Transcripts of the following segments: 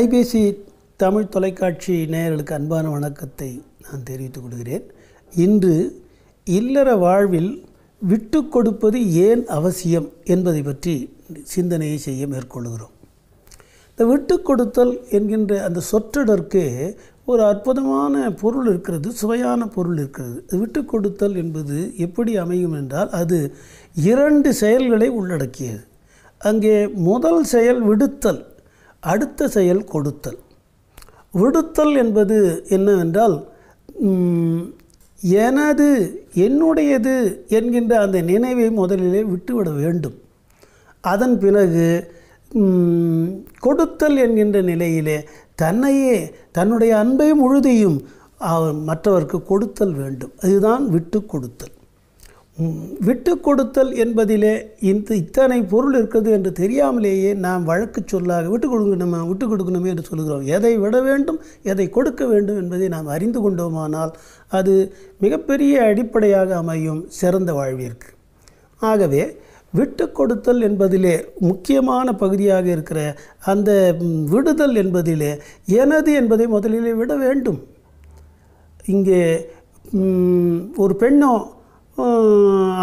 IBC Tamil தொலைக்காட்சி நேயர்களுக்கு அன்பான வணக்கத்தை நான் தெரிவித்துக் கொள்கிறேன் இன்று இல்லற வாழ்வில் விட்டு கொடுப்பது ஏன் அவசியம் என்பதை பற்றி சிந்தனையை செய்ய மேற்கொள்கிறோம் இந்த விட்டு கொடுத்தல் என்கின்ற அந்த சொற்றொடருக்கு ஒரு அற்புதமான பொருள் இருக்கிறது சுவையான பொருள் இருக்கிறது விட்டு கொடுத்தல் என்பது எப்படி அமையும் என்றால் அது இரண்டு செயல்களை உள்ளடக்கியது அங்கே முதல் செயல் விடுத்தல் அடுத்த செயல் கொடுத்தல் விடுத்தல் என்பது என்னவென்றால் எனது என்னுடையது என்கின்ற அந்த நினைவை முதலிலே விட்டுவிட வேண்டும் அதன் பிறகு கொடுத்தல் என்கின்ற நிலையிலே தன்னையே தன்னுடைய அன்பையும் உழுதியும் மற்றவருக்கு கொடுத்தல் வேண்டும் அதுதான் விட்டு கொடுத்தல் விட்டு கொடுத்தல் என்பதிலே இந்த இத்தனை பொருள் இருக்குது என்று தெரியாமலேயே நாம் வழக்கு சொல்லாக விட்டு கொடுக்கணுமா விட்டு கொடுக்கணுமே என்று சொல்கிறோம் எதை விட வேண்டும் எதை கொடுக்க வேண்டும் என்பதை நாம் அறிந்து கொண்டோமானால் அது மிகப்பெரிய அடிப்படையாக அமையும் சிறந்த வாழ்விற்கு ஆகவே விட்டு கொடுத்தல் என்பதிலே முக்கியமான பகுதியாக இருக்கிற அந்த விடுதல் என்பதிலே எனது என்பதை முதலிலே விட வேண்டும் இங்கே ஒரு பெண்ணோ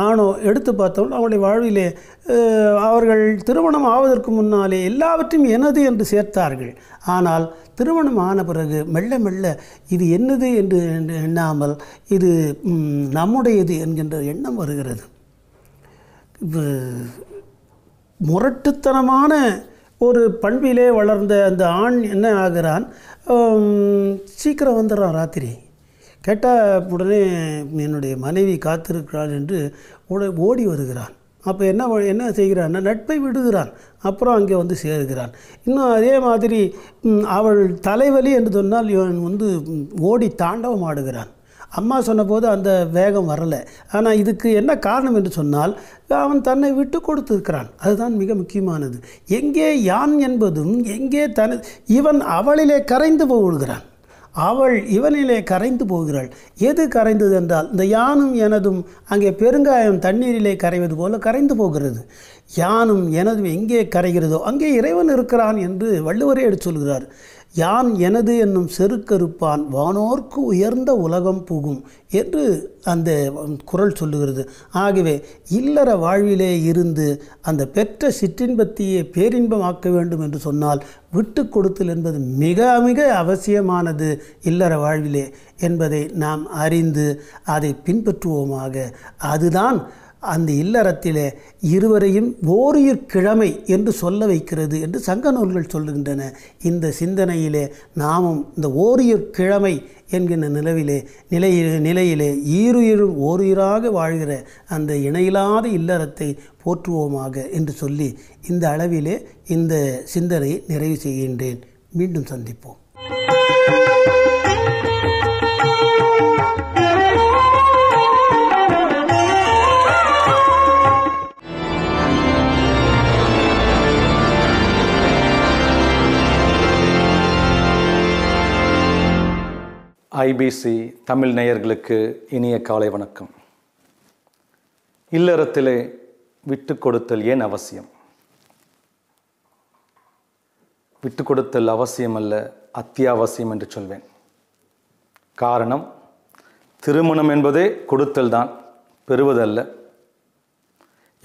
ஆணோ எடுத்து பார்த்தோம் அவருடைய வாழ்விலே அவர்கள் திருமணம் ஆவதற்கு முன்னாலே எல்லாவற்றையும் எனது என்று சேர்த்தார்கள் ஆனால் திருமணம் ஆன பிறகு மெல்ல மெல்ல இது என்னது என்று எண்ணாமல் இது நம்முடையது என்கின்ற எண்ணம் வருகிறது முரட்டுத்தனமான ஒரு பண்பிலே வளர்ந்த அந்த ஆண் என்ன ஆகிறான் சீக்கிரம் வந்துடுறான் ராத்திரி கேட்டால் உடனே என்னுடைய மனைவி காத்திருக்கிறாள் என்று ஓடி வருகிறான் அப்போ என்ன என்ன செய்கிறான்னா நட்பை விடுகிறான் அப்புறம் அங்கே வந்து சேருகிறான் இன்னும் அதே மாதிரி அவள் தலைவலி என்று சொன்னால் இவன் வந்து ஓடி தாண்டவம் ஆடுகிறான் அம்மா சொன்னபோது அந்த வேகம் வரலை ஆனால் இதுக்கு என்ன காரணம் என்று சொன்னால் அவன் தன்னை விட்டு கொடுத்துருக்கிறான் அதுதான் மிக முக்கியமானது எங்கே யான் என்பதும் எங்கே தன் இவன் அவளிலே கரைந்து போகிறான் அவள் இவனிலே கரைந்து போகிறாள் எது கரைந்தது என்றால் இந்த யானும் எனதும் அங்கே பெருங்காயம் தண்ணீரிலே கரைவது போல கரைந்து போகிறது யானும் எனதும் எங்கே கரைகிறதோ அங்கே இறைவன் இருக்கிறான் என்று வள்ளுவரே எடுத்து சொல்கிறார் யான் எனது என்னும் செருக்கருப்பான் வானோர்க்கு உயர்ந்த உலகம் புகும் என்று அந்த குரல் சொல்லுகிறது ஆகவே இல்லற வாழ்விலே இருந்து அந்த பெற்ற சிற்றின்பத்தையே பேரின்பமாக்க வேண்டும் என்று சொன்னால் விட்டு கொடுத்தல் என்பது மிக மிக அவசியமானது இல்லற வாழ்விலே என்பதை நாம் அறிந்து அதை பின்பற்றுவோமாக அதுதான் அந்த இல்லறத்திலே இருவரையும் ஓரியர் கிழமை என்று சொல்ல வைக்கிறது என்று சங்க நூல்கள் சொல்லுகின்றன இந்த சிந்தனையிலே நாமும் இந்த ஓரியர் கிழமை என்கின்ற நிலவிலே நிலையிலே நிலையிலே ஈருயிரும் ஓரியராக வாழ்கிற அந்த இணையில்லாத இல்லறத்தை போற்றுவோமாக என்று சொல்லி இந்த அளவிலே இந்த சிந்தனையை நிறைவு செய்கின்றேன் மீண்டும் சந்திப்போம் ஐபிசி தமிழ் நேயர்களுக்கு இனிய காலை வணக்கம் இல்லறத்திலே விட்டு கொடுத்தல் ஏன் அவசியம் விட்டு கொடுத்தல் அவசியம் அல்ல அத்தியாவசியம் என்று சொல்வேன் காரணம் திருமணம் என்பதே கொடுத்தல் தான் பெறுவதல்ல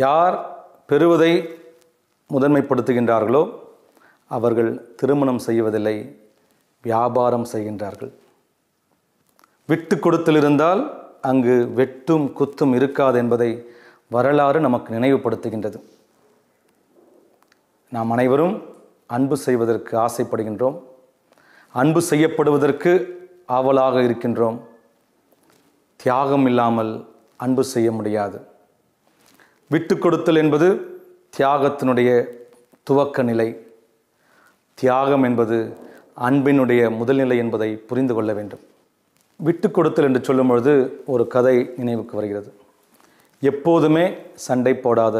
யார் பெறுவதை முதன்மைப்படுத்துகின்றார்களோ அவர்கள் திருமணம் செய்வதில்லை வியாபாரம் செய்கின்றார்கள் விட்டு இருந்தால் அங்கு வெட்டும் குத்தும் இருக்காது என்பதை வரலாறு நமக்கு நினைவுபடுத்துகின்றது நாம் அனைவரும் அன்பு செய்வதற்கு ஆசைப்படுகின்றோம் அன்பு செய்யப்படுவதற்கு ஆவலாக இருக்கின்றோம் தியாகம் இல்லாமல் அன்பு செய்ய முடியாது விட்டு கொடுத்தல் என்பது தியாகத்தினுடைய துவக்க நிலை தியாகம் என்பது அன்பினுடைய முதல்நிலை என்பதை புரிந்து கொள்ள வேண்டும் விட்டு கொடுத்தல் என்று சொல்லும் பொழுது ஒரு கதை நினைவுக்கு வருகிறது எப்போதுமே சண்டை போடாத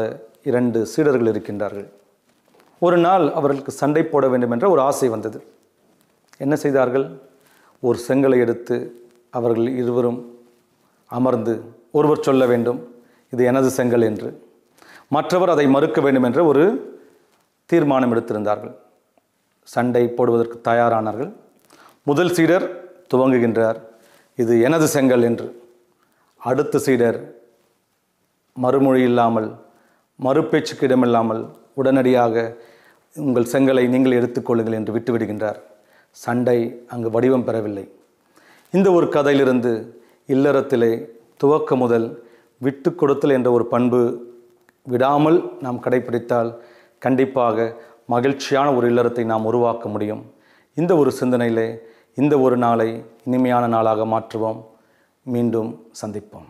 இரண்டு சீடர்கள் இருக்கின்றார்கள் ஒரு நாள் அவர்களுக்கு சண்டை போட வேண்டும் என்ற ஒரு ஆசை வந்தது என்ன செய்தார்கள் ஒரு செங்கலை எடுத்து அவர்கள் இருவரும் அமர்ந்து ஒருவர் சொல்ல வேண்டும் இது எனது செங்கல் என்று மற்றவர் அதை மறுக்க வேண்டும் என்ற ஒரு தீர்மானம் எடுத்திருந்தார்கள் சண்டை போடுவதற்கு தயாரானார்கள் முதல் சீடர் துவங்குகின்றார் இது எனது செங்கல் என்று அடுத்த சீடர் மறுமொழி இல்லாமல் மறுபேச்சுக்கு இடமில்லாமல் உடனடியாக உங்கள் செங்கலை நீங்கள் எடுத்துக்கொள்ளுங்கள் என்று விட்டுவிடுகின்றார் சண்டை அங்கு வடிவம் பெறவில்லை இந்த ஒரு கதையிலிருந்து இல்லறத்திலே துவக்க முதல் விட்டு கொடுத்தல் என்ற ஒரு பண்பு விடாமல் நாம் கடைபிடித்தால் கண்டிப்பாக மகிழ்ச்சியான ஒரு இல்லறத்தை நாம் உருவாக்க முடியும் இந்த ஒரு சிந்தனையிலே இந்த ஒரு நாளை இனிமையான நாளாக மாற்றுவோம் மீண்டும் சந்திப்போம்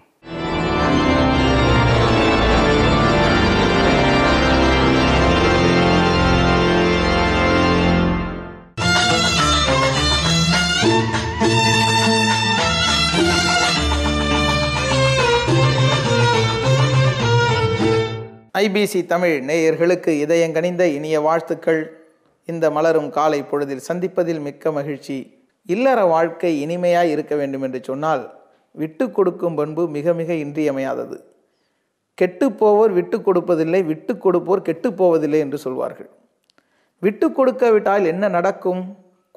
ஐபிசி தமிழ் நேயர்களுக்கு இதயங்கனிந்த இனிய வாழ்த்துக்கள் இந்த மலரும் காலை பொழுதில் சந்திப்பதில் மிக்க மகிழ்ச்சி இல்லற வாழ்க்கை இனிமையாக இருக்க வேண்டும் என்று சொன்னால் விட்டு கொடுக்கும் பண்பு மிக மிக இன்றியமையாதது கெட்டு போவோர் விட்டு கொடுப்பதில்லை விட்டு கொடுப்போர் கெட்டு போவதில்லை என்று சொல்வார்கள் விட்டு கொடுக்காவிட்டால் என்ன நடக்கும்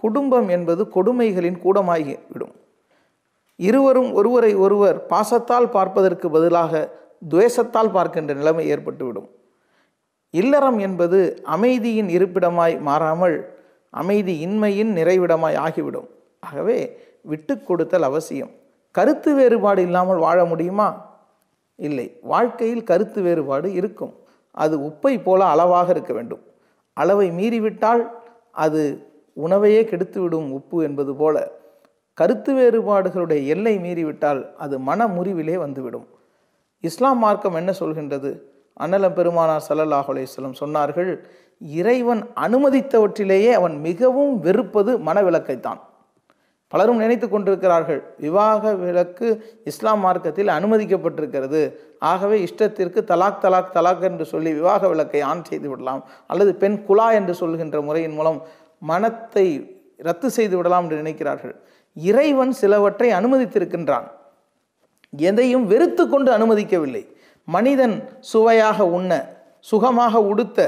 குடும்பம் என்பது கொடுமைகளின் கூடமாகிவிடும் இருவரும் ஒருவரை ஒருவர் பாசத்தால் பார்ப்பதற்கு பதிலாக துவேஷத்தால் பார்க்கின்ற நிலைமை ஏற்பட்டுவிடும் இல்லறம் என்பது அமைதியின் இருப்பிடமாய் மாறாமல் அமைதி இன்மையின் நிறைவிடமாய் ஆகிவிடும் ஆகவே விட்டு கொடுத்தல் அவசியம் கருத்து வேறுபாடு இல்லாமல் வாழ முடியுமா இல்லை வாழ்க்கையில் கருத்து வேறுபாடு இருக்கும் அது உப்பை போல அளவாக இருக்க வேண்டும் அளவை மீறிவிட்டால் அது உணவையே கெடுத்துவிடும் உப்பு என்பது போல கருத்து வேறுபாடுகளுடைய எல்லை மீறிவிட்டால் அது மன முறிவிலே வந்துவிடும் இஸ்லாம் மார்க்கம் என்ன சொல்கின்றது அன்னலம் பெருமானார் சல்லல்லாஹ் அலையம் சொன்னார்கள் இறைவன் அனுமதித்தவற்றிலேயே அவன் மிகவும் வெறுப்பது மனவிலக்கைத்தான் பலரும் நினைத்து கொண்டிருக்கிறார்கள் விவாக விலக்கு இஸ்லாம் மார்க்கத்தில் அனுமதிக்கப்பட்டிருக்கிறது ஆகவே இஷ்டத்திற்கு தலாக் தலாக் தலாக் என்று சொல்லி விவாக விளக்கை ஆன் செய்து விடலாம் அல்லது பெண் குலா என்று சொல்கின்ற முறையின் மூலம் மனத்தை ரத்து செய்து விடலாம் என்று நினைக்கிறார்கள் இறைவன் சிலவற்றை அனுமதித்திருக்கின்றான் எதையும் வெறுத்து கொண்டு அனுமதிக்கவில்லை மனிதன் சுவையாக உண்ண சுகமாக உடுத்த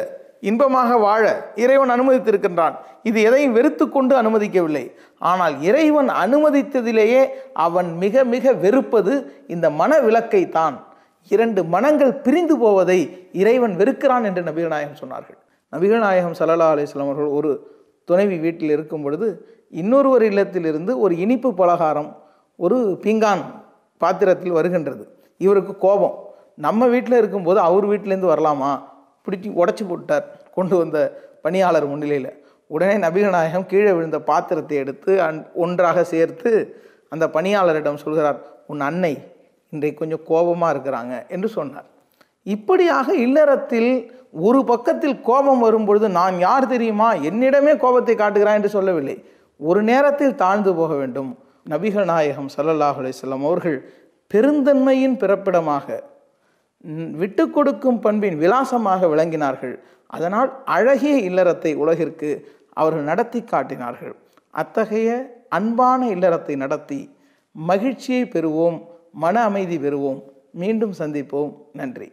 இன்பமாக வாழ இறைவன் அனுமதித்திருக்கின்றான் இது எதையும் வெறுத்து கொண்டு அனுமதிக்கவில்லை ஆனால் இறைவன் அனுமதித்ததிலேயே அவன் மிக மிக வெறுப்பது இந்த மன விளக்கை தான் இரண்டு மனங்கள் பிரிந்து போவதை இறைவன் வெறுக்கிறான் என்று நபிகநாயகம் சொன்னார்கள் நபிகநாயகம் சலலா சல்லா அலிஸ்லாம் அவர்கள் ஒரு துணைவி வீட்டில் இருக்கும் பொழுது இன்னொருவர் இல்லத்திலிருந்து ஒரு இனிப்பு பலகாரம் ஒரு பீங்கான் பாத்திரத்தில் வருகின்றது இவருக்கு கோபம் நம்ம வீட்டில் இருக்கும்போது அவர் வீட்டிலேருந்து வரலாமா பிடிச்சி உடச்சி போட்டார் கொண்டு வந்த பணியாளர் முன்னிலையில் உடனே நபிகநாயகம் கீழே விழுந்த பாத்திரத்தை எடுத்து அன் ஒன்றாக சேர்த்து அந்த பணியாளரிடம் சொல்கிறார் உன் அன்னை இன்றைக்கு கொஞ்சம் கோபமாக இருக்கிறாங்க என்று சொன்னார் இப்படியாக இல்லறத்தில் ஒரு பக்கத்தில் கோபம் வரும்பொழுது நான் யார் தெரியுமா என்னிடமே கோபத்தை காட்டுகிறான் என்று சொல்லவில்லை ஒரு நேரத்தில் தாழ்ந்து போக வேண்டும் நபிகள் நாயகம் சல்லல்லாஹ் அலிஸ்லாம் அவர்கள் பெருந்தன்மையின் பிறப்பிடமாக விட்டு கொடுக்கும் பண்பின் விலாசமாக விளங்கினார்கள் அதனால் அழகிய இல்லறத்தை உலகிற்கு அவர்கள் நடத்தி காட்டினார்கள் அத்தகைய அன்பான இல்லறத்தை நடத்தி மகிழ்ச்சியை பெறுவோம் மன அமைதி பெறுவோம் மீண்டும் சந்திப்போம் நன்றி